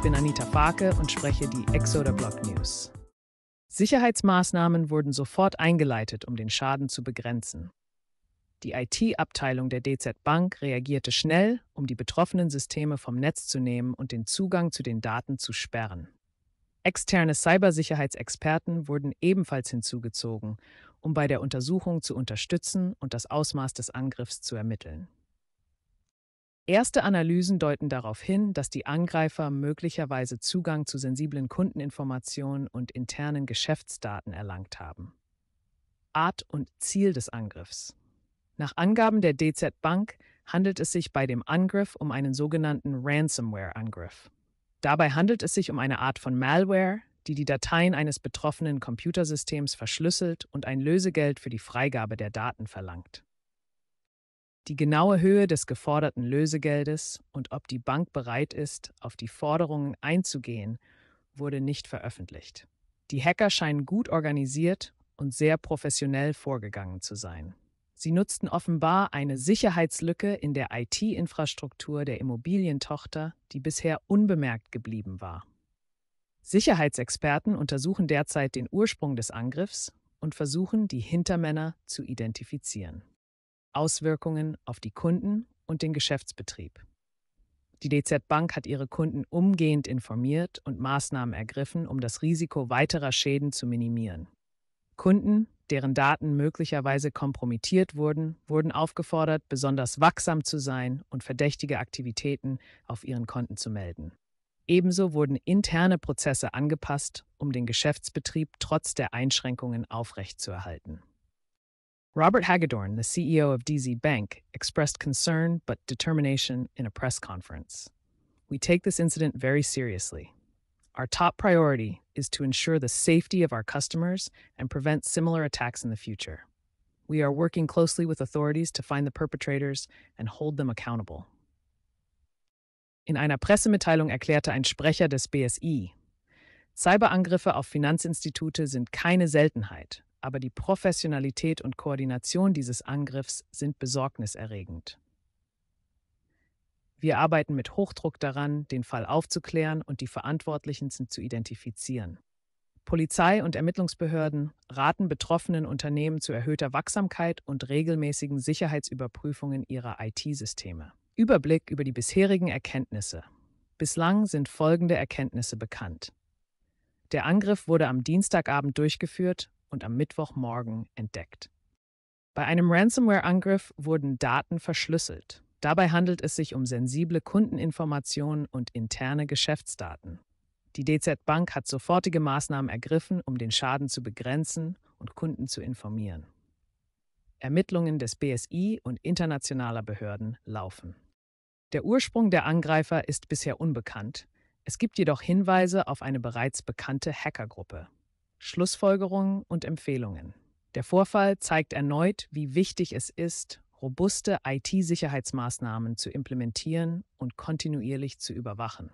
Ich bin Anita Farke und spreche die Exoder Block News. Sicherheitsmaßnahmen wurden sofort eingeleitet, um den Schaden zu begrenzen. Die IT-Abteilung der DZ Bank reagierte schnell, um die betroffenen Systeme vom Netz zu nehmen und den Zugang zu den Daten zu sperren. Externe Cybersicherheitsexperten wurden ebenfalls hinzugezogen, um bei der Untersuchung zu unterstützen und das Ausmaß des Angriffs zu ermitteln. Erste Analysen deuten darauf hin, dass die Angreifer möglicherweise Zugang zu sensiblen Kundeninformationen und internen Geschäftsdaten erlangt haben. Art und Ziel des Angriffs. Nach Angaben der DZ Bank handelt es sich bei dem Angriff um einen sogenannten Ransomware-Angriff. Dabei handelt es sich um eine Art von Malware, die die Dateien eines betroffenen Computersystems verschlüsselt und ein Lösegeld für die Freigabe der Daten verlangt die genaue Höhe des geforderten Lösegeldes und ob die Bank bereit ist, auf die Forderungen einzugehen, wurde nicht veröffentlicht. Die Hacker scheinen gut organisiert und sehr professionell vorgegangen zu sein. Sie nutzten offenbar eine Sicherheitslücke in der IT-Infrastruktur der Immobilientochter, die bisher unbemerkt geblieben war. Sicherheitsexperten untersuchen derzeit den Ursprung des Angriffs und versuchen, die Hintermänner zu identifizieren. Auswirkungen auf die Kunden und den Geschäftsbetrieb. Die DZ Bank hat ihre Kunden umgehend informiert und Maßnahmen ergriffen, um das Risiko weiterer Schäden zu minimieren. Kunden, deren Daten möglicherweise kompromittiert wurden, wurden aufgefordert, besonders wachsam zu sein und verdächtige Aktivitäten auf ihren Konten zu melden. Ebenso wurden interne Prozesse angepasst, um den Geschäftsbetrieb trotz der Einschränkungen aufrechtzuerhalten. Robert Hagedorn, the CEO of DZ Bank, expressed concern but determination in a press conference. We take this incident very seriously. Our top priority is to ensure the safety of our customers and prevent similar attacks in the future. We are working closely with authorities to find the perpetrators and hold them accountable. In einer Pressemitteilung erklärte ein Sprecher des BSI, Cyberangriffe auf Finanzinstitute sind keine Seltenheit aber die Professionalität und Koordination dieses Angriffs sind besorgniserregend. Wir arbeiten mit Hochdruck daran, den Fall aufzuklären und die Verantwortlichen zu identifizieren. Polizei und Ermittlungsbehörden raten betroffenen Unternehmen zu erhöhter Wachsamkeit und regelmäßigen Sicherheitsüberprüfungen ihrer IT-Systeme. Überblick über die bisherigen Erkenntnisse. Bislang sind folgende Erkenntnisse bekannt. Der Angriff wurde am Dienstagabend durchgeführt und am Mittwochmorgen entdeckt. Bei einem Ransomware-Angriff wurden Daten verschlüsselt. Dabei handelt es sich um sensible Kundeninformationen und interne Geschäftsdaten. Die DZ Bank hat sofortige Maßnahmen ergriffen, um den Schaden zu begrenzen und Kunden zu informieren. Ermittlungen des BSI und internationaler Behörden laufen. Der Ursprung der Angreifer ist bisher unbekannt. Es gibt jedoch Hinweise auf eine bereits bekannte Hackergruppe. Schlussfolgerungen und Empfehlungen. Der Vorfall zeigt erneut, wie wichtig es ist, robuste IT-Sicherheitsmaßnahmen zu implementieren und kontinuierlich zu überwachen.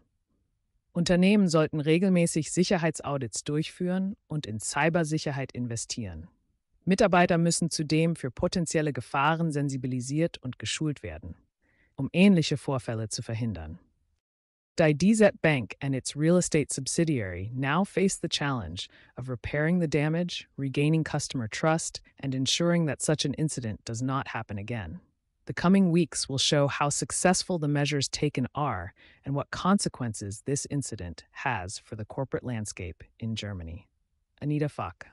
Unternehmen sollten regelmäßig Sicherheitsaudits durchführen und in Cybersicherheit investieren. Mitarbeiter müssen zudem für potenzielle Gefahren sensibilisiert und geschult werden, um ähnliche Vorfälle zu verhindern. DiDZ Bank and its real estate subsidiary now face the challenge of repairing the damage, regaining customer trust, and ensuring that such an incident does not happen again. The coming weeks will show how successful the measures taken are and what consequences this incident has for the corporate landscape in Germany. Anita Fock.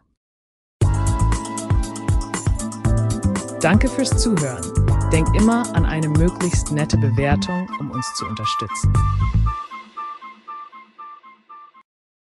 Danke fürs Zuhören. Denk immer an eine möglichst nette Bewertung, um uns zu unterstützen.